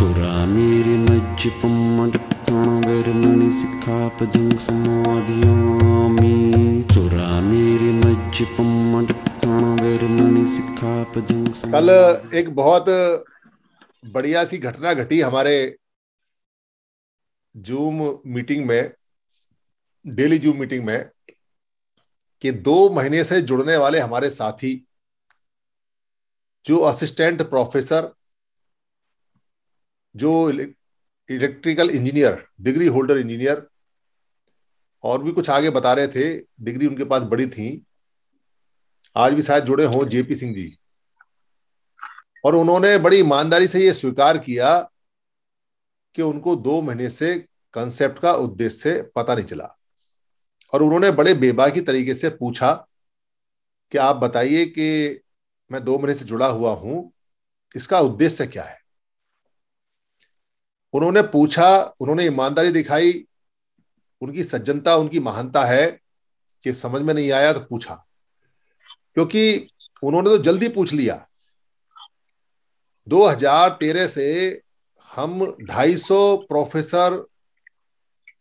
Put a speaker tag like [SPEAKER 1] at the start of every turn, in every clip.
[SPEAKER 1] चोरा मेरे मज्ज पम्मण मणि सिखा पदंग समाधियामी चोरा मेरे मज्ज पम्मण मणि सिखा पदंग कल
[SPEAKER 2] एक बहुत बढ़िया सी घटना घटी हमारे जूम मीटिंग में डेली जूम मीटिंग में कि दो महीने से जुड़ने वाले हमारे साथी जो असिस्टेंट प्रोफेसर जो electrical engineer degree holder engineer और भी कुछ आगे बता रहे थे डिग्री उनके पास बड़ी थी आज भी शायद जुड़े हों जेपी सिंह जी और उन्होंने बड़ी ईमानदारी से यह स्वीकार किया कि उनको दो महीने से कंसेप्ट का उद्देश्य पता नहीं चला और उन्होंने बड़े बेबाकी तरीके से पूछा कि आप बताइए कि मैं दो महीने से जुड़ा हुआ हूं इसका उद्देश्य क्या है उन्होंने पूछा उन्होंने ईमानदारी दिखाई उनकी सज्जनता उनकी महानता है कि समझ में नहीं आया तो पूछा क्योंकि उन्होंने तो जल्दी पूछ लिया 2013 से हम 250 प्रोफेसर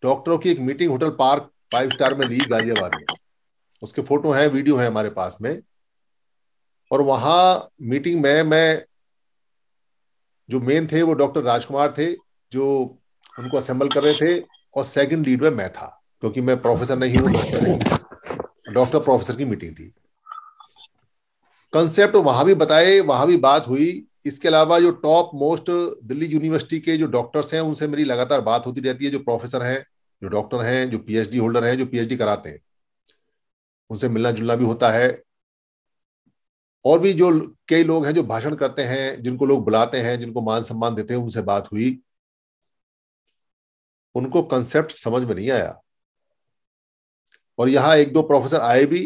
[SPEAKER 2] डॉक्टरों की एक meeting hotel park five star में ली गाजियाबाद में उसके फोटो हैं वीडियो हैं हमारे पास में और वहां मीटिंग में मैं जो मेन थे वो डॉक्टर राजकुमार थे जो उनको असेंबल कर रहे थे और सेकंड लीड में मैं था क्योंकि मैं प्रोफेसर नहीं हूं डॉक्टर प्रोफेसर की मीटिंग थी कंसेप्ट तो वहां भी बताए वहां भी बात हुई इसके अलावा जो टॉप मोस्ट दिल्ली यूनिवर्सिटी के जो डॉक्टर्स हैं उनसे मेरी लगातार बात होती रहती है जो प्रोफेसर हैं जो डॉक्टर हैं जो पीएचडी होल्डर हैं जो पीएचडी कराते हैं उनसे मिलना जुलना भी होता है और भी जो कई लोग हैं जो भाषण करते हैं जिनको लोग बुलाते हैं जिनको मान सम्मान देते हैं उनसे बात हुई उनको कंसेप्ट समझ में नहीं आया और यहां एक दो प्रोफेसर आए भी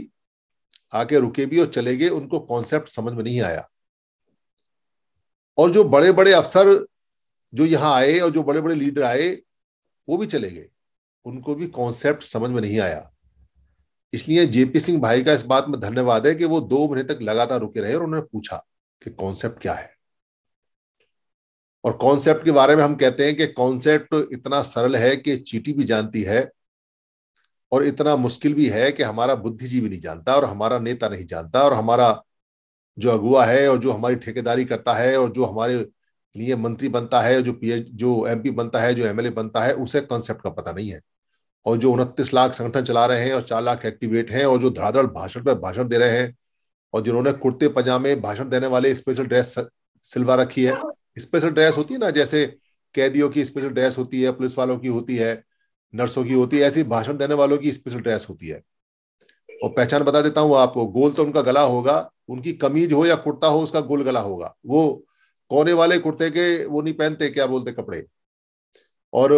[SPEAKER 2] आके रुके भी और चले गए उनको कॉन्सेप्ट समझ में नहीं आया और जो बड़े बड़े अफसर जो यहां आए और जो बड़े बड़े लीडर आए वो भी चले गए उनको भी कॉन्सेप्ट समझ में नहीं आया इसलिए जेपी सिंह भाई का इस बात में धन्यवाद है कि वो दो महीने तक लगातार रुके रहे और उन्होंने पूछा कि कॉन्सेप्ट क्या है और कॉन्सेप्ट के बारे में हम कहते हैं कि कॉन्सेप्ट इतना सरल है कि चीटी भी जानती है और इतना मुश्किल भी है कि हमारा बुद्धिजीवी नहीं जानता और हमारा नेता नहीं जानता और हमारा जो अगुआ है और जो हमारी ठेकेदारी करता है और जो हमारे लिए मंत्री बनता है जो पी जो एम बनता है जो एमएलए बनता है उसे कॉन्सेप्ट का पता नहीं है और जो उनतीस लाख संगठन चला रहे हैं और चार लाख एक्टिवेट हैं और जो धड़ाधड़ भाषण पर भाषण दे रहे हैं और जिन्होंने कुर्ते पजामे भाषण देने वाले स्पेशल ड्रेस सिलवा रखी है स्पेशल ड्रेस होती है ना जैसे कैदियों की स्पेशल ड्रेस होती है पुलिस वालों की होती है नर्सों की होती है ऐसी भाषण देने वालों की स्पेशल ड्रेस होती है और पहचान बता देता हूँ आपको गोल तो उनका गला होगा उनकी कमीज हो या कुर्ता हो उसका गोल गला होगा वो कोने वाले कुर्ते के वो नहीं पहनते क्या बोलते कपड़े और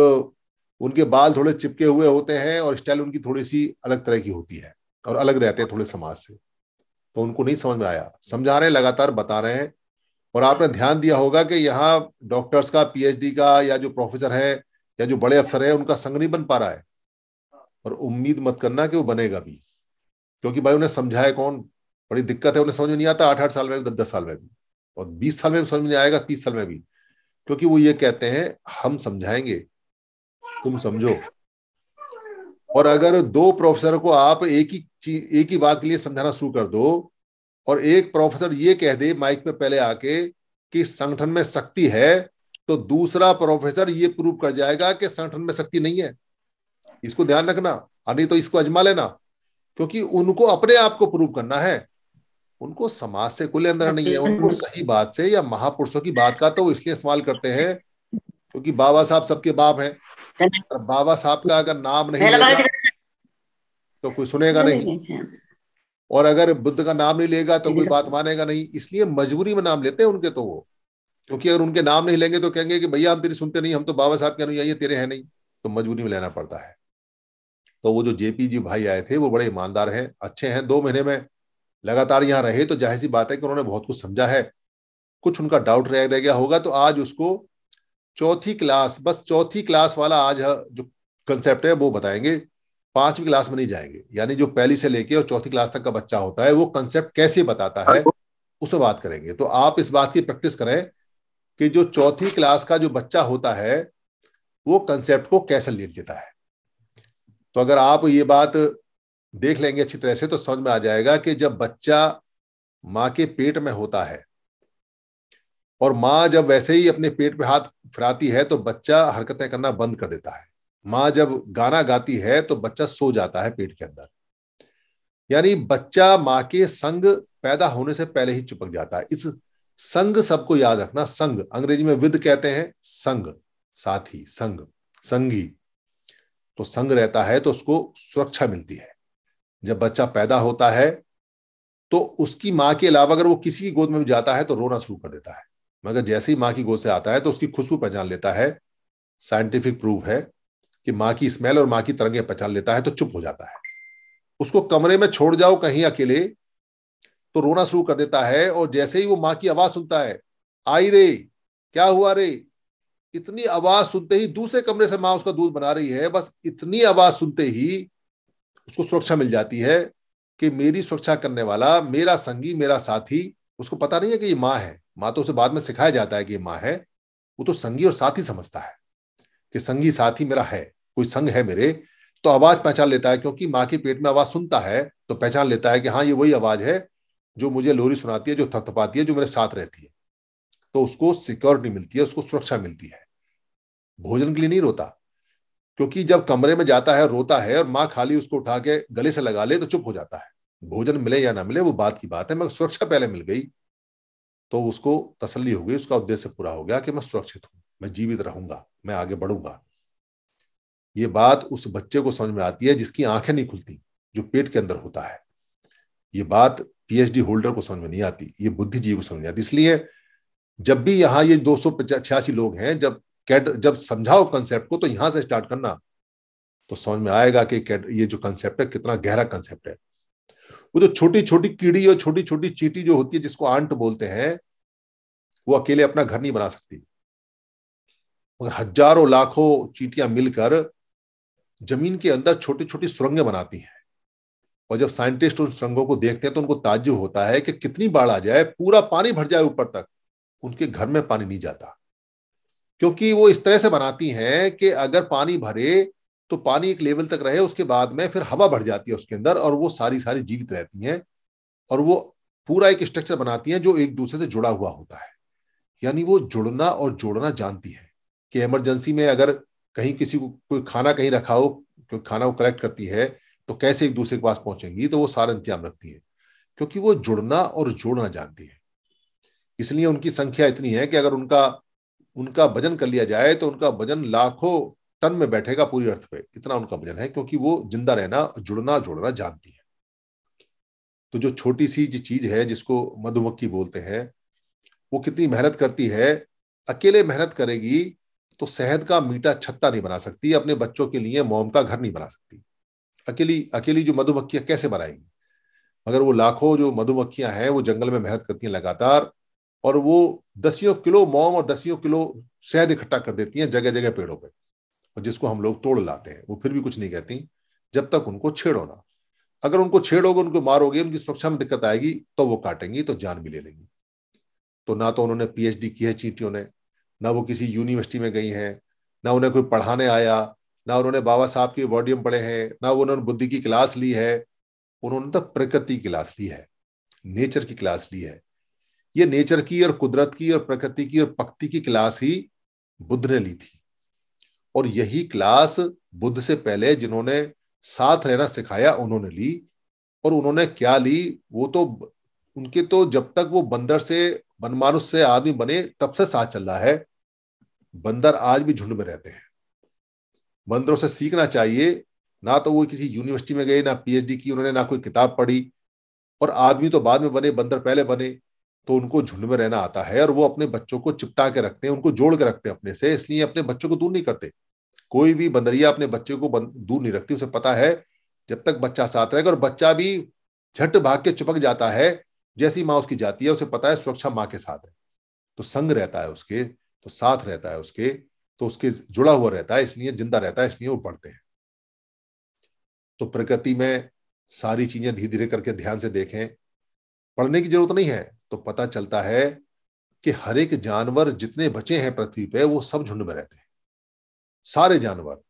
[SPEAKER 2] उनके बाल थोड़े चिपके हुए होते हैं और स्टाइल उनकी थोड़ी सी अलग तरह की होती है और अलग रहते हैं थोड़े समाज से तो उनको नहीं समझ में आया समझा रहे हैं लगातार बता रहे हैं और आपने ध्यान दिया होगा कि यहाँ डॉक्टर्स का पीएचडी का या जो प्रोफेसर है या जो बड़े अफसर है उनका संग नहीं बन पा रहा है और उम्मीद मत करना कि वो बनेगा भी क्योंकि भाई उन्हें समझाए कौन बड़ी दिक्कत है उन्हें समझ में नहीं आता आठ आठ साल में दस दस साल में भी और बीस साल में भी समझ में आएगा तीस साल में भी क्योंकि वो ये कहते हैं हम समझाएंगे तुम समझो और अगर दो प्रोफेसर को आप एक ही चीज एक ही बात के लिए समझाना शुरू कर दो और एक प्रोफेसर ये कह दे माइक में पहले आके कि संगठन में शक्ति है तो दूसरा प्रोफेसर ये प्रूव कर जाएगा कि संगठन में शक्ति नहीं है इसको ध्यान रखना और नहीं तो इसको अजमा लेना क्योंकि उनको अपने आप को प्रूव करना है उनको समाज से कुल अंदर नहीं है उनको सही बात से या महापुरुषों की बात का तो वो इसलिए इस्तेमाल करते हैं क्योंकि बाबा साहब सबके बाप हैं बाबा साहब का अगर नाम नहीं लेगा तो कोई सुनेगा नहीं और अगर बुद्ध का नाम नहीं लेगा तो कोई बात मानेगा नहीं इसलिए मजबूरी में नाम लेते हैं उनके तो वो क्योंकि अगर उनके नाम नहीं लेंगे तो कहेंगे कि भैया हम तेरी सुनते नहीं हम तो बाबा साहब के अनुयायी तेरे हैं नहीं तो मजबूरी में लेना पड़ता है तो वो जो जेपी जी भाई आए थे वो बड़े ईमानदार हैं अच्छे हैं दो महीने में लगातार यहाँ रहे तो जाहिर सी बात है कि उन्होंने बहुत कुछ समझा है कुछ उनका डाउट रह गया होगा तो आज उसको चौथी क्लास बस चौथी क्लास वाला आज हाँ, जो कंसेप्ट है वो बताएंगे पांचवी क्लास में नहीं जाएंगे यानी जो पहली से लेके और चौथी क्लास तक का बच्चा होता है वो कंसेप्ट कैसे बताता है उसे बात करेंगे तो आप इस बात की प्रैक्टिस करें कि जो चौथी क्लास का जो बच्चा होता है वो कंसेप्ट को कैसे ले लेता है तो अगर आप ये बात देख लेंगे अच्छी तरह से तो समझ में आ जाएगा कि जब बच्चा माँ के पेट में होता है और माँ जब वैसे ही अपने पेट पे हाथ फिराती है तो बच्चा हरकतें करना बंद कर देता है माँ जब गाना गाती है तो बच्चा सो जाता है पेट के अंदर यानी बच्चा माँ के संग पैदा होने से पहले ही चिपक जाता है इस संग सबको याद रखना संग अंग्रेजी में विद कहते हैं संग साथी संग संगी तो संग रहता है तो उसको सुरक्षा मिलती है जब बच्चा पैदा होता है तो उसकी माँ के अलावा अगर वो किसी की गोद में भी जाता है तो रोना शुरू कर देता है मगर जैसे ही माँ की गोद से आता है तो उसकी खुशबू पहचान लेता है साइंटिफिक प्रूफ है कि माँ की स्मेल और माँ की तरंगे पहचान लेता है तो चुप हो जाता है उसको कमरे में छोड़ जाओ कहीं अकेले तो रोना शुरू कर देता है और जैसे ही वो माँ की आवाज सुनता है आई रे क्या हुआ रे इतनी आवाज सुनते ही दूसरे कमरे से माँ उसका दूध बना रही है बस इतनी आवाज सुनते ही उसको सुरक्षा मिल जाती है कि मेरी सुरक्षा करने वाला मेरा संगी मेरा साथी उसको पता नहीं है कि ये माँ है माँ तो उसे बाद में सिखाया जाता है कि ये माँ है वो तो संगी और साथी समझता है कि संगी साथी मेरा है कोई संग है मेरे तो आवाज पहचान लेता है क्योंकि माँ के पेट में आवाज सुनता है तो पहचान लेता है कि हाँ ये वही आवाज है जो मुझे लोरी सुनाती है जो थपथपाती है जो मेरे साथ रहती है तो उसको सिक्योरिटी मिलती है उसको सुरक्षा मिलती है भोजन के लिए नहीं रोता क्योंकि जब कमरे में जाता है रोता है और माँ खाली उसको उठा के गले से लगा ले तो चुप हो जाता है भोजन मिले या ना मिले वो बात की बात है मगर सुरक्षा पहले मिल गई तो उसको तसल्ली हो गई उसका उद्देश्य पूरा हो गया कि मैं सुरक्षित हूं मैं जीवित रहूंगा मैं आगे बढ़ूंगा ये बात उस बच्चे को समझ में आती है जिसकी आंखें नहीं खुलती जो पेट के अंदर होता है ये बात पीएचडी होल्डर को समझ में नहीं आती ये बुद्धिजीवी को समझ नहीं आती इसलिए जब भी यहाँ ये दो सौ लोग हैं जब कैड जब समझाओ कंसेप्ट को तो यहां से स्टार्ट करना तो समझ में आएगा कि ये जो कंसेप्ट है कितना गहरा कंसेप्ट है वो जो छोटी छोटी कीड़ी और छोटी छोटी चीटी जो होती है जिसको आंट बोलते हैं वो अकेले अपना घर नहीं बना सकती मगर हजारों लाखों चीटियां मिलकर जमीन के अंदर छोटी छोटी सुरंगें बनाती हैं और जब साइंटिस्ट उन सुरंगों को देखते हैं तो उनको ताज्जुब होता है कि कितनी बाढ़ आ जाए पूरा पानी भर जाए ऊपर तक उनके घर में पानी नहीं जाता क्योंकि वो इस तरह से बनाती हैं कि अगर पानी भरे तो पानी एक लेवल तक रहे उसके बाद में फिर हवा भर जाती है उसके अंदर और वो सारी सारी जीवित रहती हैं और वो पूरा एक स्ट्रक्चर बनाती हैं जो एक दूसरे से जुड़ा हुआ होता है यानी वो जुड़ना और जोड़ना जानती है कि इमरजेंसी में अगर कहीं किसी को कोई खाना कहीं रखा हो क्योंकि खाना वो कलेक्ट करती है तो कैसे एक दूसरे के पास पहुंचेंगी तो वो सारा इंतजाम रखती है क्योंकि वो जुड़ना और जोड़ना जानती है इसलिए उनकी संख्या इतनी है कि अगर उनका उनका वजन कर लिया जाए तो उनका वजन लाखों टन में बैठेगा पूरी अर्थ पे इतना उनका वजन है क्योंकि वो जिंदा रहना जुड़ना जोड़ना जानती है तो जो छोटी सी जो चीज है जिसको मधुमक्खी बोलते हैं वो कितनी मेहनत करती है अकेले मेहनत करेगी तो शहद का मीठा छत्ता नहीं बना सकती अपने बच्चों के लिए मोम का घर नहीं बना सकती अकेली अकेली जो मधुमक्खियां कैसे बनाएंगी मगर वो लाखों जो मधुमक्खियां हैं वो जंगल में मेहनत करती हैं लगातार और वो दसियों किलो मोम और दसियों किलो शहद इकट्ठा कर देती हैं जगह जगह पेड़ों पर पे। और जिसको हम लोग तोड़ लाते हैं वो फिर भी कुछ नहीं कहती जब तक उनको छेड़ो ना अगर उनको छेड़ोगे उनको मारोगे उनकी सुरक्षा में दिक्कत आएगी तो वो काटेंगी तो जान भी ले लेंगी तो ना तो उन्होंने पीएचडी की है चींटियों ने ना वो किसी यूनिवर्सिटी में गई हैं ना उन्हें कोई पढ़ाने आया ना उन्होंने बाबा साहब के वॉडियम पढ़े हैं ना उन्होंने बुद्धि की क्लास ली है उन्होंने तो प्रकृति की क्लास ली है नेचर की क्लास ली है ये नेचर की और कुदरत की और प्रकृति की और पक्ति की क्लास ही बुद्ध ने ली थी और यही क्लास बुद्ध से पहले जिन्होंने साथ रहना सिखाया उन्होंने ली और उन्होंने क्या ली वो तो उनके तो जब तक वो बंदर से मनमानुष से आदमी बने तब से साथ चल रहा है बंदर आज भी झुंड में रहते हैं बंदरों से सीखना चाहिए ना तो वो किसी यूनिवर्सिटी में गए ना पीएचडी की उन्होंने ना कोई किताब पढ़ी और आदमी तो बाद में बने बंदर पहले बने तो उनको झुंड में रहना आता है और वो अपने बच्चों को चिपटा के रखते हैं उनको जोड़ के रखते हैं अपने से इसलिए अपने बच्चों को दूर नहीं करते कोई भी बंदरिया अपने बच्चे को दूर नहीं रखती उसे पता है जब तक बच्चा साथ रहेगा और बच्चा भी झट भाग के चिपक जाता है जैसी माँ उसकी जाती है उसे पता है सुरक्षा माँ के साथ है तो संग रहता है उसके तो साथ रहता है उसके तो उसके जुड़ा हुआ रहता है इसलिए जिंदा रहता है इसलिए वो बढ़ते हैं तो प्रकृति में सारी चीजें धीरे धीरे करके ध्यान से देखें पढ़ने की जरूरत नहीं है तो पता चलता है कि हर एक जानवर जितने बचे हैं पृथ्वी पे वो सब झुंड में रहते हैं सारे जानवर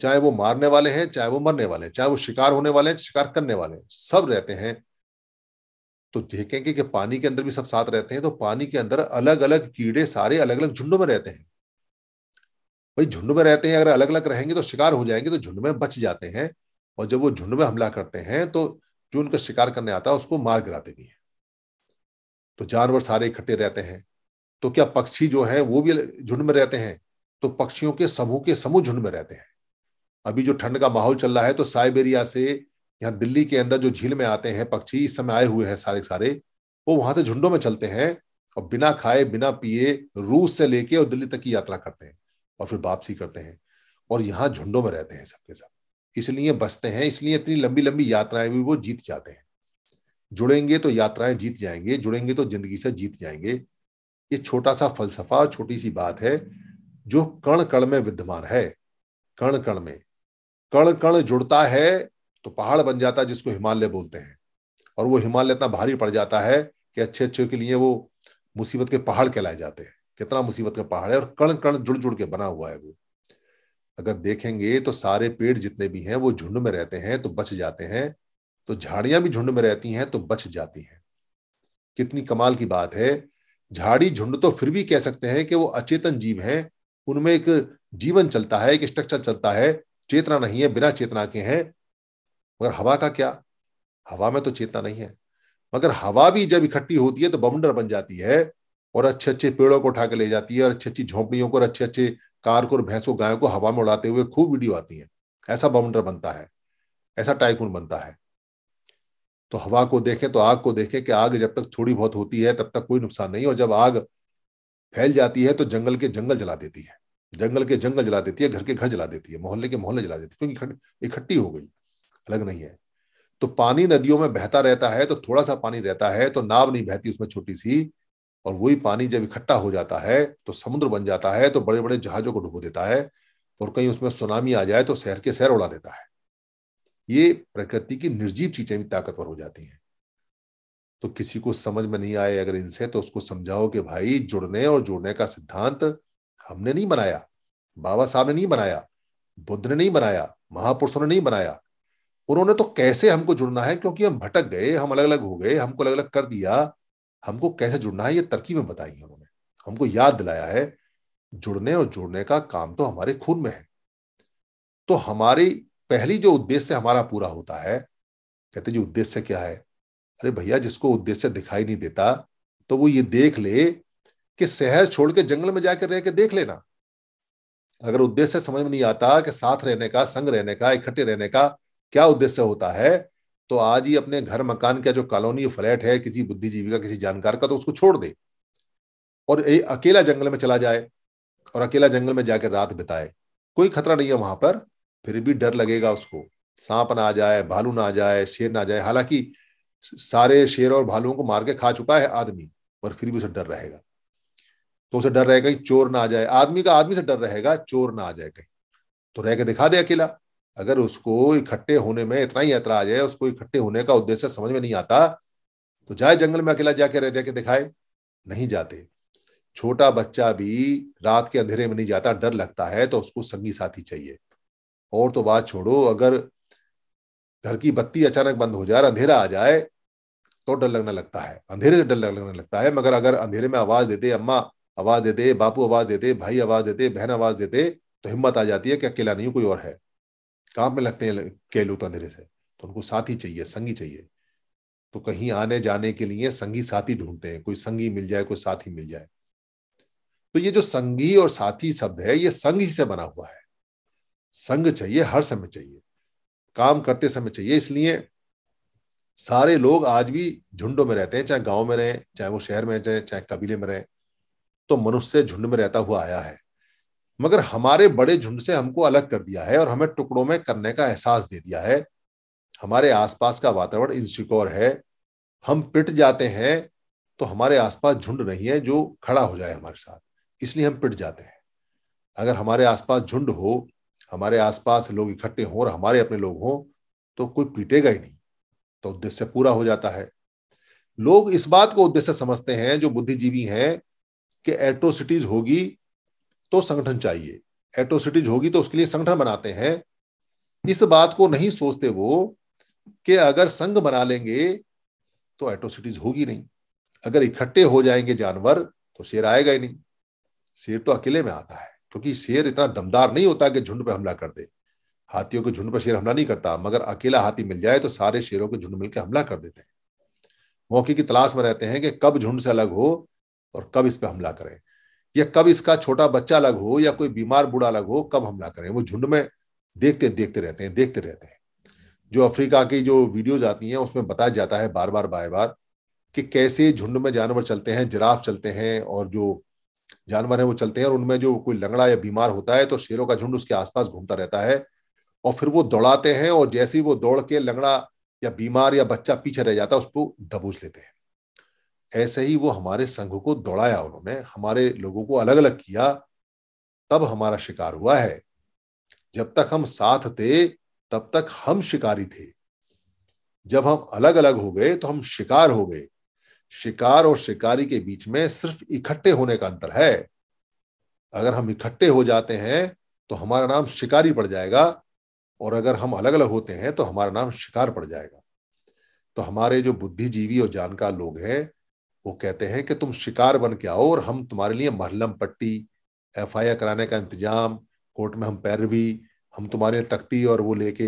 [SPEAKER 2] चाहे वो मारने वाले हैं चाहे वो मरने वाले हैं चाहे वो शिकार होने वाले हैं शिकार करने वाले हैं सब रहते हैं तो देखेंगे कि पानी के अंदर भी सब साथ रहते हैं तो पानी के अंदर अलग अलग कीड़े सारे अलग अलग झुंडों में रहते हैं भाई झुंड में रहते हैं अगर अलग अलग रहेंगे तो शिकार हो जाएंगे तो झुंड में बच जाते हैं और जब वो झुंड में हमला करते हैं तो जो उनका शिकार करने आता है उसको मार गिराते भी हैं तो जानवर सारे इकट्ठे रहते हैं तो क्या पक्षी जो है वो भी झुंड में रहते हैं तो पक्षियों के समूह के समूह झुंड में रहते हैं अभी जो ठंड का माहौल चल रहा है तो साइबेरिया से यहाँ दिल्ली के अंदर जो झील में आते हैं पक्षी इस समय आए हुए हैं सारे सारे वो वहां से झुंडों में चलते हैं और बिना खाए बिना पिए रूस से लेके और दिल्ली तक की यात्रा करते हैं और फिर वापसी करते हैं और यहाँ झुंडों में रहते हैं सबके साथ इसलिए बसते हैं इसलिए इतनी लंबी लंबी यात्राएं भी वो जीत जाते हैं जुड़ेंगे तो यात्राएं जीत जाएंगे जुड़ेंगे तो जिंदगी से जीत जाएंगे ये छोटा सा फलसफा छोटी सी बात है जो कण कण में विद्यमान है कण कण में कण कण जुड़ता है तो पहाड़ बन जाता है जिसको हिमालय बोलते हैं और वो हिमालय इतना भारी पड़ जाता है कि अच्छे अच्छे के लिए वो मुसीबत के पहाड़ कहलाए जाते हैं कितना मुसीबत का पहाड़ है और कण कण जुड़ जुड़ के बना हुआ है वो अगर देखेंगे तो सारे पेड़ जितने भी हैं वो झुंड में रहते हैं तो बच जाते हैं तो झाड़ियां भी झुंड में रहती हैं तो बच जाती हैं कितनी कमाल की बात है झाड़ी झुंड तो फिर भी कह सकते हैं कि वो अचेतन जीव हैं उनमें एक जीवन चलता है एक स्ट्रक्चर चलता है चेतना नहीं है बिना चेतना के हैं मगर हवा का क्या हवा में तो चेतना नहीं है मगर हवा भी जब इकट्ठी होती है तो बमंडर बन जाती है और अच्छे अच्छे पेड़ों को उठा के ले जाती है और अच्छी अच्छी झोंपड़ियों को और अच्छे अच्छे कार को और भैंसों गायों को हवा में उड़ाते हुए खूब वीडियो आती है ऐसा बमंडर बनता है ऐसा टाइकून बनता है तो हवा को देखें तो आग को देखें कि आग जब तक थोड़ी बहुत होती है तब तक कोई नुकसान नहीं और जब आग फैल जाती है तो जंगल के जंगल जला देती है जंगल के जंगल जला देती है घर के घर जला देती है मोहल्ले के मोहल्ले जला देती है क्योंकि इकट्ठी हो गई अलग नहीं है तो पानी नदियों में बहता रहता है तो थोड़ा सा पानी रहता है तो नाव नहीं बहती उसमें छोटी सी और वही पानी जब इकट्ठा हो जाता है तो समुद्र बन जाता है तो बड़े बड़े जहाजों को डुबो देता है और कहीं उसमें सुनामी आ जाए तो शहर के शहर उड़ा देता है ये प्रकृति की निर्जीव चीजें भी ताकतवर हो जाती हैं तो किसी को समझ में नहीं आए अगर इनसे तो उसको समझाओ कि भाई जुड़ने और जुड़ने का सिद्धांत हमने नहीं बनाया बाबा साहब ने नहीं बनाया बुद्ध ने नहीं बनाया महापुरुषों ने नहीं बनाया उन्होंने तो कैसे हमको जुड़ना है क्योंकि हम भटक गए हम अलग अलग हो गए हमको अलग अलग कर दिया हमको कैसे जुड़ना है ये तरकीबें बताई हैं उन्होंने हमको याद दिलाया है जुड़ने और जुड़ने का काम तो हमारे खून में है तो हमारी पहली जो उद्देश्य हमारा पूरा होता है कहते जी उद्देश्य क्या है अरे भैया जिसको उद्देश्य दिखाई नहीं देता तो वो ये देख ले कि शहर छोड़ के जंगल में जाकर रह के देख लेना अगर उद्देश्य समझ में नहीं आता कि साथ रहने का संग रहने का इकट्ठे रहने का क्या उद्देश्य होता है तो आज ही अपने घर मकान का जो कॉलोनी फ्लैट है किसी बुद्धिजीवी का किसी जानकार का तो उसको छोड़ दे और ए, अकेला जंगल में चला जाए और अकेला जंगल में जाकर रात बिताए कोई खतरा नहीं है वहां पर फिर भी डर लगेगा उसको सांप ना आ जाए भालू ना आ जाए शेर ना आ जाए हालांकि सारे शेर और भालुओं को मार के खा चुका है आदमी पर फिर भी उसे डर रहेगा तो उसे डर रहेगा कि चोर ना आ जाए आदमी का आदमी से डर रहेगा चोर ना आ जाए कहीं तो रह के दिखा दे अकेला अगर उसको इकट्ठे होने में इतना ही ऐतराज है उसको इकट्ठे होने का उद्देश्य समझ में नहीं आता तो जाए जंगल में अकेला जाके रह जाके दिखाए नहीं जाते छोटा बच्चा भी रात के अंधेरे में नहीं जाता डर लगता है तो उसको संगी साथी चाहिए और तो बात छोड़ो अगर घर की बत्ती अचानक बंद हो जाए अंधेरा आ जाए तो डर लगने लगता है अंधेरे से डर लगने लगता है मगर अगर अंधेरे में आवाज देते अम्मा आवाज देते बापू आवाज देते भाई आवाज देते बहन आवाज देते तो हिम्मत आ जाती है कि अकेला नहीं कोई और है कहाँ पे लगते हैं केलूत तो अंधेरे से तो उनको साथी चाहिए संगी चाहिए तो कहीं आने जाने के लिए संगी साथी ढूंढते हैं कोई संगी मिल जाए कोई साथी मिल जाए तो ये जो संगी और साथी शब्द है ये संग ही से बना हुआ है संग चाहिए हर समय चाहिए काम करते समय चाहिए इसलिए सारे लोग आज भी झुंडों में रहते हैं चाहे गांव में रहें चाहे वो शहर में रहें चाहे कबीले में रहें तो मनुष्य झुंड में रहता हुआ आया है मगर हमारे बड़े झुंड से हमको अलग कर दिया है और हमें टुकड़ों में करने का एहसास दे दिया है हमारे आसपास का वातावरण इनसिक्योर है हम पिट जाते हैं तो हमारे आसपास झुंड नहीं है जो खड़ा हो जाए हमारे साथ इसलिए हम पिट जाते हैं अगर हमारे आसपास झुंड हो हमारे आसपास लोग इकट्ठे हों और हमारे अपने लोग हों तो कोई पीटेगा ही नहीं तो उद्देश्य पूरा हो जाता है लोग इस बात को उद्देश्य समझते हैं जो बुद्धिजीवी हैं कि एट्रोसिटीज होगी तो संगठन चाहिए एट्रोसिटीज होगी तो उसके लिए संगठन बनाते हैं इस बात को नहीं सोचते वो कि अगर संघ बना लेंगे तो एट्रोसिटीज होगी नहीं अगर इकट्ठे हो जाएंगे जानवर तो शेर आएगा ही नहीं शेर तो अकेले में आता है क्योंकि शेर इतना दमदार नहीं होता कि झुंड पर हमला कर दे हाथियों के झुंड पर शेर हमला नहीं करता मगर अकेला हाथी मिल जाए तो सारे शेरों के झुंड मिलकर हमला कर देते हैं मौके की तलाश में रहते हैं कि कब झुंड से अलग हो और कब इस पर हमला करें या कब इसका छोटा बच्चा अलग हो या कोई बीमार बूढ़ा अलग हो कब हमला करें वो झुंड में देखते देखते रहते हैं देखते रहते हैं जो अफ्रीका की जो वीडियोज आती हैं उसमें बताया जाता है बार बार बार बार कि कैसे झुंड में जानवर चलते हैं जिराफ चलते हैं और जो जानवर है वो चलते हैं और उनमें जो कोई लंगड़ा या बीमार होता है तो शेरों का झुंड उसके आसपास घूमता रहता है और फिर वो दौड़ाते हैं और जैसे ही वो दौड़ के लंगड़ा या बीमार या बच्चा पीछे रह जाता है उसको दबोच लेते हैं ऐसे ही वो हमारे संघ को दौड़ाया उन्होंने हमारे लोगों को अलग अलग किया तब हमारा शिकार हुआ है जब तक हम साथ थे तब तक हम शिकारी थे जब हम अलग अलग हो गए तो हम शिकार हो गए शिकार और शिकारी के बीच में सिर्फ इकट्ठे होने का अंतर है अगर हम इकट्ठे हो जाते हैं तो हमारा नाम शिकारी पड़ जाएगा और अगर हम अलग अलग होते हैं तो हमारा नाम शिकार पड़ जाएगा तो हमारे जो बुद्धिजीवी और जानकार लोग हैं वो कहते हैं कि तुम शिकार बन के आओ और हम तुम्हारे लिए महलम पट्टी एफ आई आर कराने का इंतजाम कोर्ट में हम पैरवी हम तुम्हारे तख्ती और वो लेके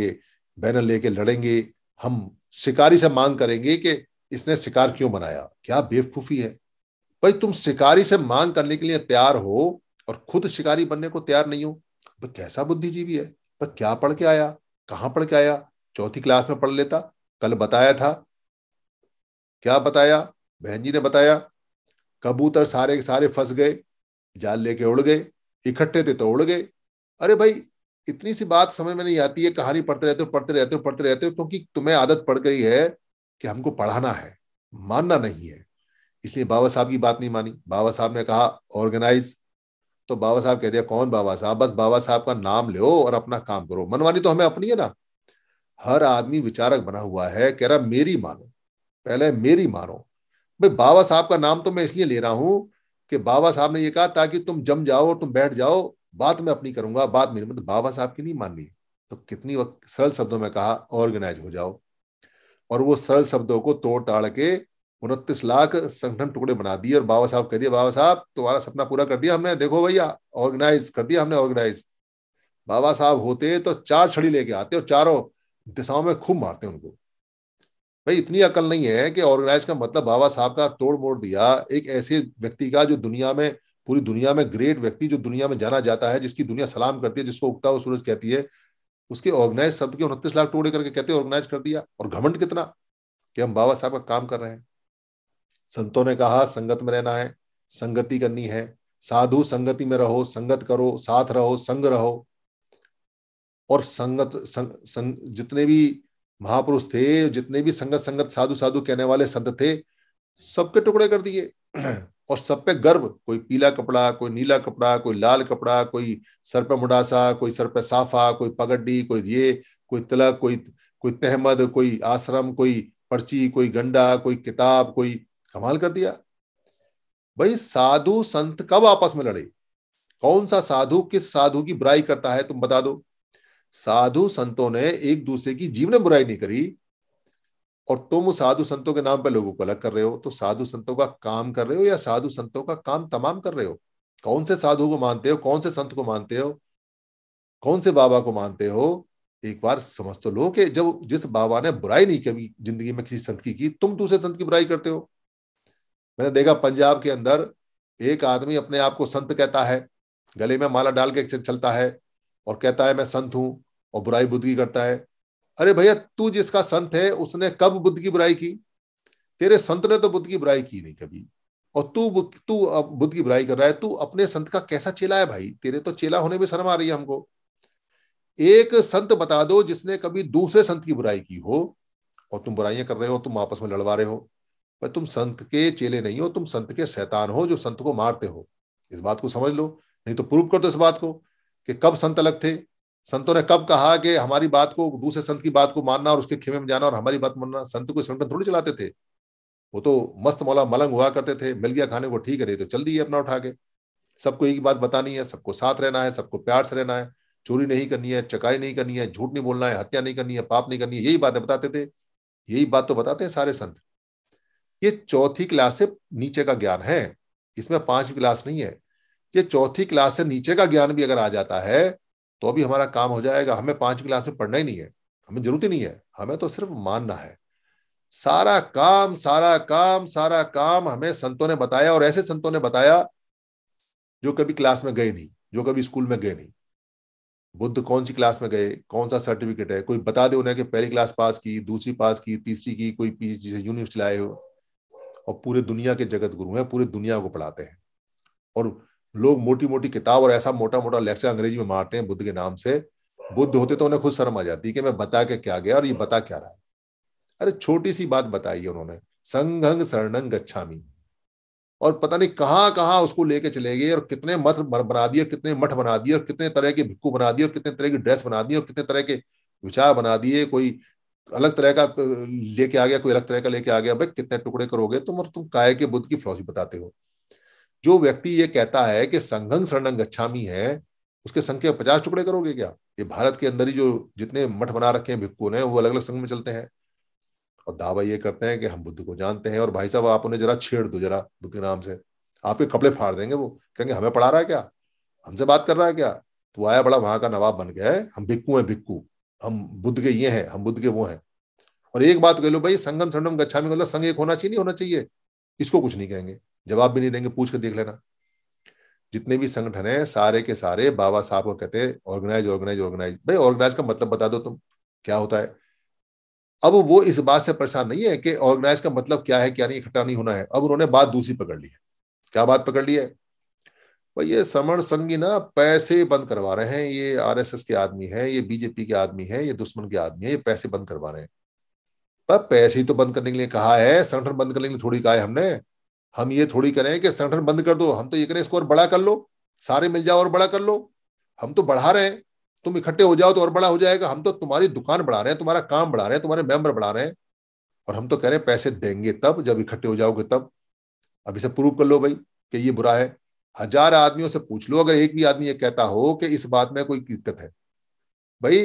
[SPEAKER 2] बैनर लेके लड़ेंगे हम शिकारी से मांग करेंगे कि इसने शिकार क्यों बनाया क्या बेवकूफ़ी है भाई तुम शिकारी से मांग करने के लिए तैयार हो और खुद शिकारी बनने को तैयार नहीं हो तो कैसा बुद्धिजीवी है भाई क्या पढ़ के आया कहाँ पढ़ के आया चौथी क्लास में पढ़ लेता कल बताया था क्या बताया बहन जी ने बताया कबूतर सारे के सारे फंस गए जाल लेके उड़ गए इकट्ठे थे तो उड़ गए अरे भाई इतनी सी बात समझ में नहीं आती है कहानी पढ़ते रहते हो पढ़ते रहते हो पढ़ते रहते हो क्योंकि तुम्हें आदत पड़ गई है कि हमको पढ़ाना है मानना नहीं है इसलिए बाबा साहब की बात नहीं मानी बाबा साहब ने कहा ऑर्गेनाइज तो बाबा साहब कह दिया कौन बाबा साहब बस बाबा साहब का नाम लो और अपना काम करो मनमानी तो हमें अपनी है ना हर आदमी विचारक बना हुआ है कह रहा मेरी मानो पहले मेरी मानो भाई बाबा साहब का नाम तो मैं इसलिए ले रहा हूं कि बाबा साहब ने ये कहा ताकि तुम जम जाओ और तुम बैठ जाओ बात मैं अपनी करूंगा बात मेरी मतलब बाबा साहब की नहीं माननी तो कितनी वक्त सरल शब्दों में कहा ऑर्गेनाइज हो जाओ और वो सरल शब्दों को तोड़ ताड़ के उनतीस लाख संगठन टुकड़े बना दिए और बाबा साहब कह दिया बाबा साहब तुम्हारा सपना पूरा कर दिया हमने देखो भैया ऑर्गेनाइज कर दिया हमने ऑर्गेनाइज बाबा साहब होते तो चार छड़ी लेके आते और चारों दिशाओं में खूब मारते उनको भाई इतनी अकल नहीं है कि ऑर्गेनाइज का मतलब बाबा साहब का तोड़ मोड़ दिया एक ऐसे व्यक्ति का जो दुनिया में पूरी दुनिया में ग्रेट व्यक्ति जो दुनिया में जाना जाता है जिसकी दुनिया सलाम करती है जिसको उगता हुआ सूरज कहती है उसके ऑर्गेनाइज शब्द के उनतीस लाख टोड़े करके कहते हैं ऑर्गेनाइज कर दिया और घमंड कितना कि हम बाबा साहब का काम कर रहे हैं संतों ने कहा संगत में रहना है संगति करनी है साधु संगति में रहो संगत करो साथ रहो संग रहो और संगत संग, संग जितने भी महापुरुष थे जितने भी संगत संगत साधु साधु कहने वाले संत थे सबके टुकड़े कर दिए और सब पे गर्व कोई पीला कपड़ा कोई नीला कपड़ा कोई लाल कपड़ा कोई सर पे मुडासा कोई सर पे साफा कोई पगड्डी कोई ये कोई तिलक कोई कोई तहमद कोई आश्रम कोई पर्ची कोई गंडा कोई किताब कोई कमाल कर दिया भाई साधु संत कब आपस में लड़े कौन सा साधु किस साधु की बुराई करता है तुम बता दो साधु संतों ने एक दूसरे की जीवन बुराई नहीं करी और तुम साधु संतों के नाम पर लोगों को अलग कर रहे हो तो साधु संतों का काम कर रहे हो या साधु संतों का काम तमाम कर रहे हो कौन से साधु को मानते हो कौन से संत को मानते हो कौन से बाबा को मानते हो एक बार समझ तो लो कि जब जिस बाबा ने बुराई नहीं कभी जिंदगी में किसी संत की की तुम दूसरे संत की बुराई करते हो मैंने देखा पंजाब के अंदर एक आदमी अपने आप को संत कहता है गले में माला डाल के चलता है और कहता है मैं संत हूं और बुराई की करता है अरे भैया तू जिसका संत है उसने कब बुद्ध की बुराई की तेरे संत ने तो बुद्ध की बुराई की नहीं कभी और तू तू बुद्ध की बुराई कर रहा है तू अपने संत का कैसा चेला है भाई तेरे तो चेला होने में शर्म आ रही है हमको एक संत बता दो जिसने कभी दूसरे संत की बुराई की हो और तुम बुराइयां कर रहे हो तुम आपस में लड़वा रहे हो पर तुम संत के चेले नहीं हो तुम संत के शैतान हो जो संत को मारते हो इस बात को समझ लो नहीं तो प्रूव कर दो इस बात को कि कब संत अलग थे संतों ने कब कहा कि हमारी बात को दूसरे संत की बात को मानना और उसके खेमे में जाना और हमारी बात मानना संत को संगठन थोड़ी चलाते थे वो तो मस्त मौला मलंग हुआ करते थे मिल गया खाने को ठीक है तो चल दिए अपना उठा के सबको एक बात बतानी है सबको साथ रहना है सबको प्यार से रहना है चोरी नहीं करनी है चकाई नहीं करनी है झूठ नहीं बोलना है हत्या नहीं करनी है पाप नहीं करनी है यही बातें बताते थे यही बात तो बताते हैं सारे संत ये चौथी क्लास से नीचे का ज्ञान है इसमें पांचवी क्लास नहीं है ये चौथी क्लास से नीचे का ज्ञान भी अगर आ जाता है तो अभी हमारा काम हो जाएगा हमें पांच क्लास में पढ़ना ही नहीं है हमें जरूरत ही नहीं है हमें तो सिर्फ मानना है सारा काम सारा काम सारा काम हमें संतों ने बताया और ऐसे संतों ने बताया जो कभी क्लास में गए नहीं जो कभी स्कूल में गए नहीं बुद्ध कौन सी क्लास में गए कौन सा सर्टिफिकेट है कोई बता दे उन्हें कि पहली क्लास पास की दूसरी पास की तीसरी की कोई पीएचडी से यूनिवर्सिटी लाए हो और पूरे दुनिया के जगत गुरु हैं पूरे दुनिया को पढ़ाते हैं और लोग मोटी मोटी किताब और ऐसा मोटा मोटा लेक्चर अंग्रेजी में मारते हैं बुद्ध के नाम से बुद्ध होते तो उन्हें खुद शर्म आ जाती कि मैं बता के क्या गया और ये बता क्या रहा है अरे छोटी सी बात बताई है उन्होंने संघंग शरणंग गच्छामी और पता नहीं कहाँ कहाँ उसको लेके चले गए और कितने मठ बना दिए कितने मठ बना दिए और कितने तरह के भिक्कू बना दिए और कितने तरह की ड्रेस बना दिए और कितने तरह के विचार बना दिए कोई अलग तरह का लेके आ गया कोई अलग तरह का लेके आ गया भाई कितने टुकड़े करोगे तुम और तुम काय के बुद्ध की फ्लॉसी बताते हो जो व्यक्ति ये कहता है कि संघन शरण गच्छामी है उसके संख्या पचास टुकड़े करोगे क्या ये भारत के अंदर ही जो जितने मठ बना रखे हैं भिक्कू ने वो अलग अलग संघ में चलते हैं और दावा ये करते हैं कि हम बुद्ध को जानते हैं और भाई साहब आप उन्हें जरा छेड़ दो जरा बुद्ध के नाम से आपके कपड़े फाड़ देंगे वो कहेंगे हमें पढ़ा रहा है क्या हमसे बात कर रहा है क्या तो आया बड़ा वहां का नवाब बन गया है हम भिक्कू हैं भिक्कू हम बुद्ध के ये हैं हम बुद्ध के वो हैं और एक बात कह लो भाई संगम संगम गच्छा में मतलब संग एक होना चाहिए नहीं होना चाहिए इसको कुछ नहीं कहेंगे जवाब भी नहीं देंगे पूछ कर देख लेना जितने भी संगठन है सारे के सारे बाबा साहब को कहते हैं ऑर्गेनाइज ऑर्गेनाइज ऑर्गेनाइज भाई ऑर्गेनाइज का मतलब बता दो तुम क्या होता है अब वो इस बात से परेशान नहीं है कि ऑर्गेनाइज का मतलब क्या है क्या नहीं इकट्ठा नहीं होना है अब उन्होंने बात दूसरी पकड़ ली है क्या बात पकड़ ली है भाई ये समण संगी ना पैसे बंद करवा रहे हैं ये आर के आदमी है ये बीजेपी के आदमी है ये दुश्मन के आदमी है ये पैसे बंद करवा रहे हैं पर पैसे ही तो बंद करने के लिए कहा है संगठन बंद करने के लिए थोड़ी कहा है हमने हम ये थोड़ी करें कि संगठन बंद कर दो हम तो ये करें इसको और बड़ा कर लो सारे मिल जाओ और बड़ा कर लो हम तो बढ़ा रहे हैं तुम इकट्ठे हो जाओ तो और बड़ा हो जाएगा हम तो तुम्हारी दुकान बढ़ा रहे हैं तुम्हारा काम बढ़ा रहे हैं तुम्हारे मेंबर बढ़ा रहे हैं और हम तो कह रहे हैं पैसे देंगे तब जब इकट्ठे हो जाओगे तब अभी से प्रूव कर लो भाई कि ये बुरा है हजार आदमियों से पूछ लो अगर एक भी आदमी ये कहता हो कि इस बात में कोई दिक्कत है भाई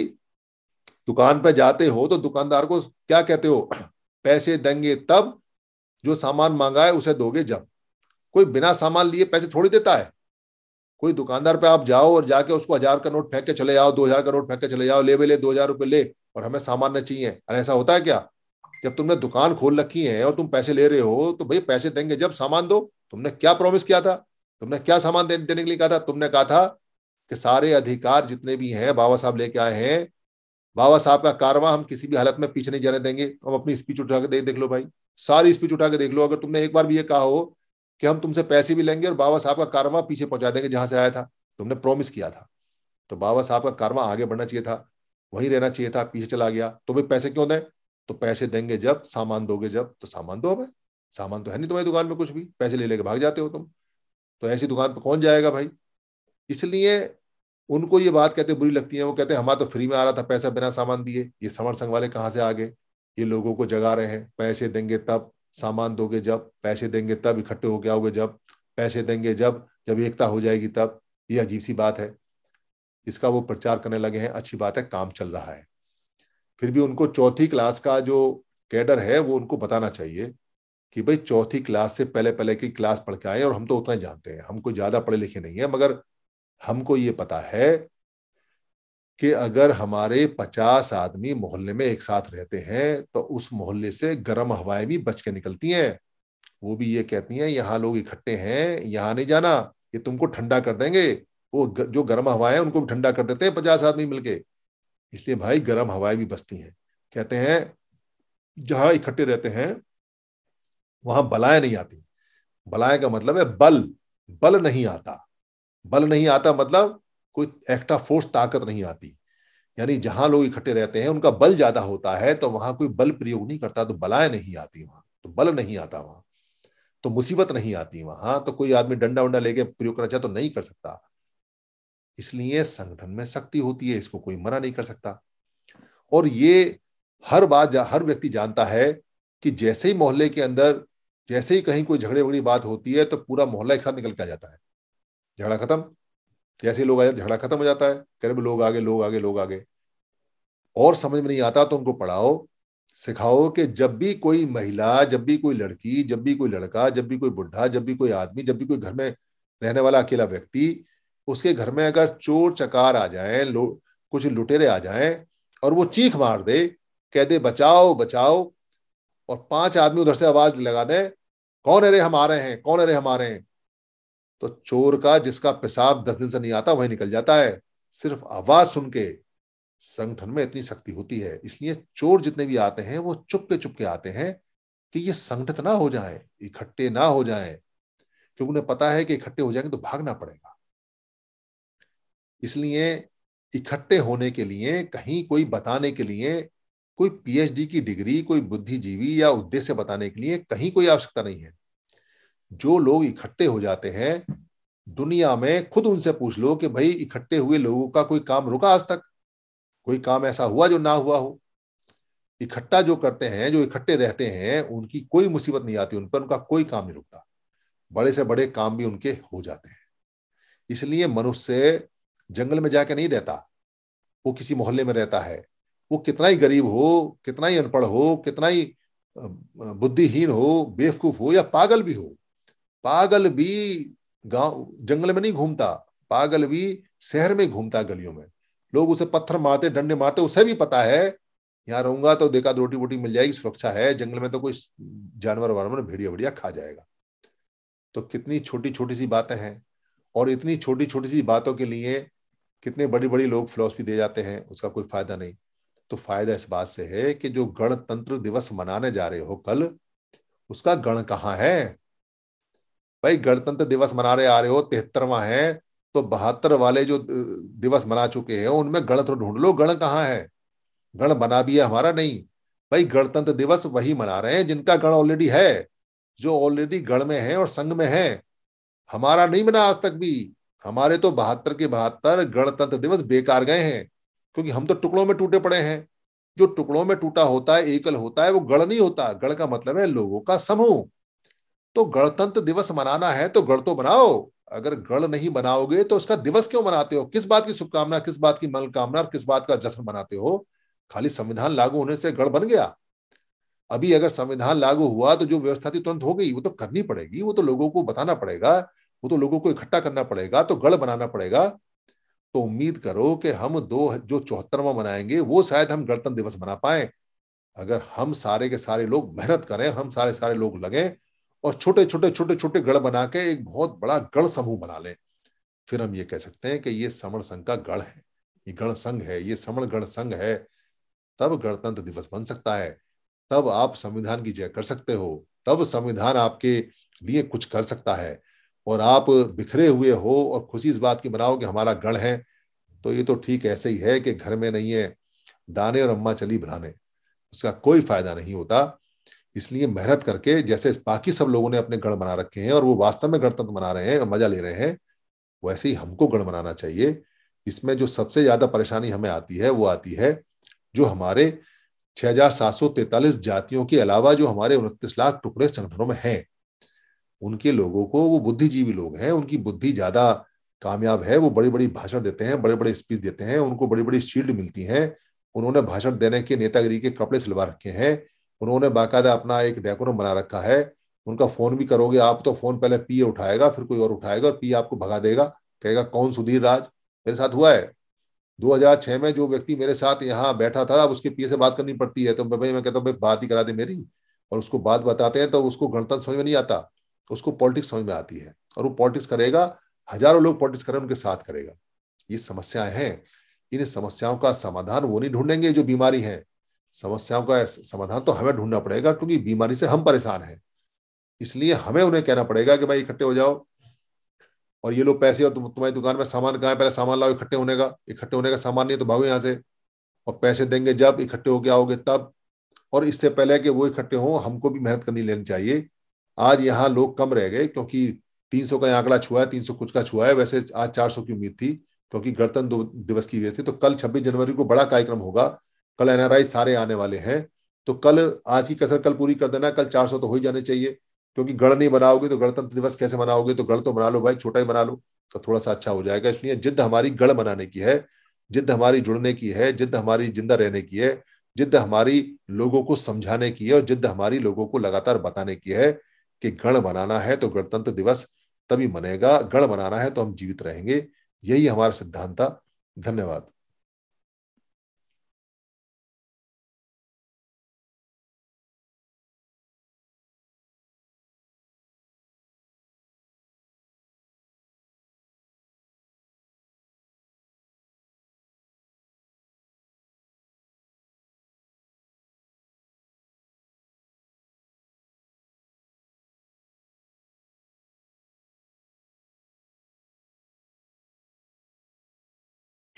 [SPEAKER 2] दुकान पर जाते हो तो दुकानदार को क्या कहते हो पैसे देंगे तब जो सामान मांगा है उसे दोगे जब कोई बिना सामान लिए पैसे थोड़ी देता है कोई दुकानदार पे आप जाओ और जाके उसको हजार का नोट फेंक के चले जाओ दो हजार का नोट फेंक के चले जाओ ले ले दो हजार रुपये ले और हमें सामान न चाहिए अरे ऐसा होता है क्या जब तुमने दुकान खोल रखी है और तुम पैसे ले रहे हो तो भाई पैसे देंगे जब सामान दो तुमने क्या प्रॉमिस किया था तुमने क्या सामान देने के लिए कहा था तुमने कहा था कि सारे अधिकार जितने भी हैं बाबा साहब लेके आए हैं बाबा साहब का कारवा हम किसी भी हालत में पीछे नहीं जाने देंगे हम अपनी स्पीच उठा के देख देख लो भाई सारी स्पीच उठा के देख लो अगर तुमने एक बार भी ये कहा हो कि हम तुमसे पैसे भी लेंगे और बाबा साहब का कारवा पीछे पहुंचा देंगे जहां से आया था तुमने प्रॉमिस किया था तो बाबा साहब का कारवा आगे बढ़ना चाहिए था वहीं रहना चाहिए था पीछे चला गया तो भाई पैसे क्यों दें तो पैसे देंगे जब सामान दोगे जब तो सामान दो भाई सामान तो है नहीं तुम्हारी दुकान में कुछ भी पैसे ले लेके भाग जाते हो तुम तो ऐसी दुकान पर कौन जाएगा भाई इसलिए उनको ये बात कहते बुरी लगती है वो कहते हैं हमारा तो फ्री में आ रहा था पैसा बिना सामान दिए ये समर संघ वाले कहाँ से आ गए ये लोगों को जगा रहे हैं पैसे देंगे तब सामान दोगे जब पैसे देंगे तब इकट्ठे हो गया होगे जब पैसे देंगे जब जब एकता हो जाएगी तब ये अजीब सी बात है इसका वो प्रचार करने लगे हैं अच्छी बात है काम चल रहा है फिर भी उनको चौथी क्लास का जो कैडर है वो उनको बताना चाहिए कि भाई चौथी क्लास से पहले पहले की क्लास पढ़ के आए और हम तो उतना जानते हैं हम कोई ज़्यादा पढ़े लिखे नहीं है मगर हमको ये पता है कि अगर हमारे पचास आदमी मोहल्ले में एक साथ रहते हैं तो उस मोहल्ले से गर्म हवाएं भी बच के निकलती हैं वो भी ये कहती हैं यहाँ लोग इकट्ठे हैं यहाँ नहीं जाना ये तुमको ठंडा कर देंगे वो जो गर्म हवाएं हैं उनको भी ठंडा कर देते हैं पचास आदमी मिलके इसलिए भाई गर्म हवाएं भी बचती हैं कहते हैं जहाँ इकट्ठे रहते हैं वहां बलाएं नहीं आती बलाएं का मतलब है बल बल नहीं आता बल नहीं आता मतलब कोई एक्स्ट्रा फोर्स ताकत नहीं आती यानी जहां लोग इकट्ठे रहते हैं उनका बल ज्यादा होता है तो वहां कोई बल प्रयोग नहीं करता तो बलाएं नहीं आती वहां तो बल नहीं आता वहां तो मुसीबत नहीं आती वहां तो कोई आदमी डंडा वंडा लेके प्रयोग करना चाहे तो नहीं कर सकता इसलिए संगठन में शक्ति होती है इसको कोई मना नहीं कर सकता और ये हर बात हर व्यक्ति जानता है कि जैसे ही मोहल्ले के अंदर जैसे ही कहीं कोई झगड़े वगड़ी बात होती है तो पूरा मोहल्ला एक साथ निकल के आ जाता है झगड़ा खत्म जैसे लोग आए झगड़ा खत्म हो जाता है करीब लोग आगे लोग आगे लोग आगे और समझ में नहीं आता तो उनको पढ़ाओ सिखाओ कि जब भी कोई महिला जब भी कोई लड़की जब भी कोई लड़का जब भी कोई बुढ़ा जब भी कोई आदमी जब भी कोई घर में रहने वाला अकेला व्यक्ति उसके घर में अगर चोर चकार आ जाए कुछ लुटेरे आ जाए और वो चीख मार दे कह दे बचाओ बचाओ और पांच आदमी उधर से आवाज लगा दें कौन अरे हम आ रहे हैं कौन अरे हम आ रहे हैं तो चोर का जिसका पेशाब दस दिन से नहीं आता वही निकल जाता है सिर्फ आवाज सुन के संगठन में इतनी शक्ति होती है इसलिए चोर जितने भी आते हैं वो चुपके चुपके आते हैं कि ये संगठित ना हो जाए इकट्ठे ना हो जाए क्योंकि उन्हें पता है कि इकट्ठे हो जाएंगे तो भागना पड़ेगा इसलिए इकट्ठे होने के लिए कहीं कोई बताने के लिए कोई पीएचडी की डिग्री कोई बुद्धिजीवी या उद्देश्य बताने के लिए कहीं कोई आवश्यकता नहीं है जो लोग इकट्ठे हो जाते हैं दुनिया में खुद उनसे पूछ लो कि भाई इकट्ठे हुए लोगों का कोई काम रुका आज तक कोई काम ऐसा हुआ जो ना हुआ हो इकट्ठा जो करते हैं जो इकट्ठे रहते हैं उनकी कोई मुसीबत नहीं आती उन पर उनका कोई काम नहीं रुकता बड़े से बड़े काम भी उनके हो जाते हैं इसलिए मनुष्य जंगल में जाके नहीं रहता वो किसी मोहल्ले में रहता है वो कितना ही गरीब हो कितना ही अनपढ़ हो कितना ही बुद्धिहीन हो बेवकूफ हो या पागल भी हो पागल भी गांव जंगल में नहीं घूमता पागल भी शहर में घूमता गलियों में लोग उसे पत्थर मारते डंडे मारते उसे भी पता है यहाँ रहूंगा तो देखा तो रोटी वोटी मिल जाएगी सुरक्षा है जंगल में तो कोई जानवर वानवर भेड़िया भेड़िया खा जाएगा तो कितनी छोटी छोटी सी बातें हैं और इतनी छोटी छोटी सी बातों के लिए कितने बड़ी बड़ी लोग फिलोसफी दे जाते हैं उसका कोई फायदा नहीं तो फायदा इस बात से है कि जो गणतंत्र दिवस मनाने जा रहे हो कल उसका गण कहाँ है भाई गणतंत्र दिवस मना रहे आ रहे हो तिहत्तरवा है तो बहत्तर वाले जो दिवस मना चुके हैं उनमें गण तो ढूंढ लो गण कहाँ है गण बना भी है हमारा नहीं भाई गणतंत्र दिवस वही मना रहे हैं जिनका गण ऑलरेडी है जो ऑलरेडी गण में है और संघ में है हमारा नहीं बना आज तक भी हमारे तो बहत्तर के बहत्तर गणतंत्र दिवस बेकार गए हैं क्योंकि हम तो टुकड़ों में टूटे पड़े हैं जो टुकड़ों में टूटा होता है एकल होता है वो गण नहीं होता गण का मतलब है लोगों का समूह तो गणतंत्र दिवस मनाना है तो गढ़ तो बनाओ अगर गढ़ नहीं बनाओगे तो उसका दिवस क्यों मनाते हो किस बात की शुभकामना किस बात की मनोकामना किस बात का जश्न मनाते हो खाली संविधान लागू होने से गढ़ बन गया अभी अगर संविधान लागू हुआ तो जो व्यवस्था थी तुरंत हो गई वो तो करनी पड़ेगी वो तो लोगों को बताना पड़ेगा वो तो लोगों को इकट्ठा करना पड़ेगा तो गढ़ बनाना पड़ेगा तो उम्मीद करो कि हम दो जो चौहत्तरवा मनाएंगे वो शायद हम गणतंत्र दिवस मना पाए अगर हम सारे के सारे लोग मेहनत करें हम सारे सारे लोग लगें और छोटे छोटे छोटे छोटे गढ़ बना के एक बहुत बड़ा गढ़ समूह बना लें फिर हम ये कह सकते हैं कि ये समण संघ का गढ़ है ये गण संघ है ये समण गण संघ है तब गणतंत्र दिवस बन सकता है तब आप संविधान की जय कर सकते हो तब संविधान आपके लिए कुछ कर सकता है और आप बिखरे हुए हो और खुशी इस बात की मनाओ कि हमारा गण है तो ये तो ठीक ऐसे ही है कि घर में नहीं है दाने और अम्मा चली बनाने उसका कोई फायदा नहीं होता इसलिए मेहनत करके जैसे बाकी सब लोगों ने अपने गण बना रखे हैं और वो वास्तव में गणतंत्र बना रहे हैं मजा ले रहे हैं वैसे ही हमको गण बनाना चाहिए इसमें जो सबसे ज्यादा परेशानी हमें आती है वो आती है जो हमारे छह हजार सात सौ तैतालीस जातियों के अलावा जो हमारे उनतीस लाख टुकड़े संगठनों में हैं उनके लोगों को वो बुद्धिजीवी लोग हैं उनकी बुद्धि ज्यादा कामयाब है वो बड़ी बड़ी भाषण देते हैं बड़े बड़े स्पीच देते हैं उनको बड़ी बड़ी शील्ड मिलती है उन्होंने भाषण देने के नेतागिरी के कपड़े सिलवा रखे हैं उन्होंने बाकायदा अपना एक डेकोरम बना रखा है उनका फोन भी करोगे आप तो फोन पहले पी उठाएगा फिर कोई और उठाएगा और पी आपको भगा देगा कहेगा कौन सुधीर राज मेरे साथ हुआ है 2006 में जो व्यक्ति मेरे साथ यहाँ बैठा था अब उसके पी से बात करनी पड़ती है तो भाई मैं कहता हूँ भाई बात ही करा दे मेरी और उसको बात बताते हैं तो उसको गणतंत्र समझ में नहीं आता उसको पॉलिटिक्स समझ में आती है और वो पॉलिटिक्स करेगा हजारों लोग पॉलिटिक्स करें उनके साथ करेगा ये समस्याएं हैं इन समस्याओं का समाधान वो नहीं ढूंढेंगे जो बीमारी है समस्याओं का समाधान तो हमें ढूंढना पड़ेगा क्योंकि बीमारी से हम परेशान हैं इसलिए हमें उन्हें कहना पड़ेगा कि भाई इकट्ठे हो जाओ और ये लोग पैसे और तुम्हारी दुकान में सामान कहाँ है पहले सामान लाओ इकट्ठे होने का इकट्ठे होने का सामान नहीं है तो भागो यहाँ से और पैसे देंगे जब इकट्ठे होके आओगे तब और इससे पहले कि वो इकट्ठे हों हमको भी मेहनत करनी लेनी चाहिए आज यहाँ लोग कम रह गए क्योंकि सौ का आंकड़ा छुआ है सौ कुछ का छुआ है वैसे आज सौ की उम्मीद थी क्योंकि गणतंत्र दिवस की वजह से तो कल छब्बीस जनवरी को बड़ा कार्यक्रम होगा कल एनआरआई सारे आने वाले हैं तो कल आज की कसर कल पूरी कर देना कल 400 तो हो ही जाने चाहिए क्योंकि गढ़ नहीं बनाओगे तो गणतंत्र दिवस कैसे मनाओगे तो गढ़ तो बना लो भाई छोटा ही बना लो तो थोड़ा सा अच्छा हो जाएगा इसलिए जिद हमारी गढ़ बनाने की है जिद हमारी जुड़ने की है जिद हमारी जिंदा रहने की है जिद हमारी लोगों को समझाने की है और जिद हमारी लोगों को लगातार बताने की है कि गण बनाना है तो गणतंत्र दिवस तभी मनेगा गण बनाना है तो हम जीवित रहेंगे यही हमारा सिद्धांत था धन्यवाद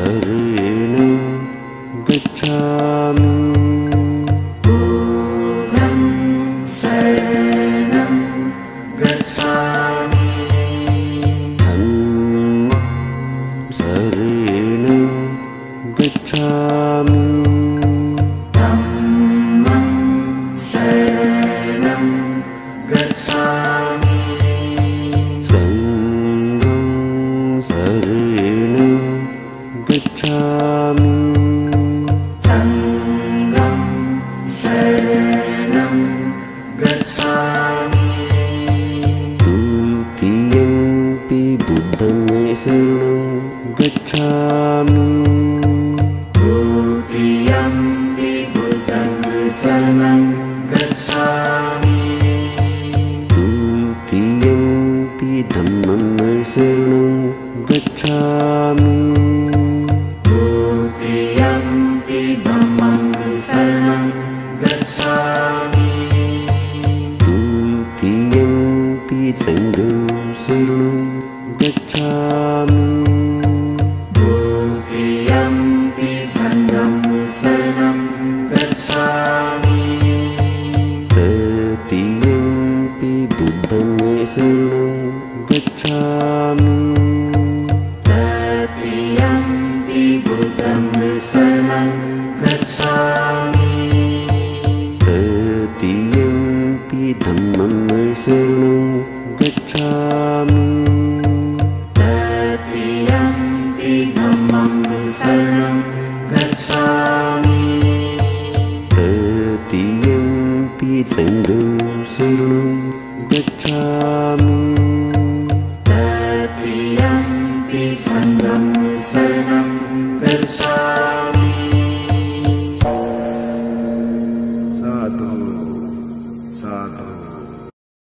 [SPEAKER 1] Hare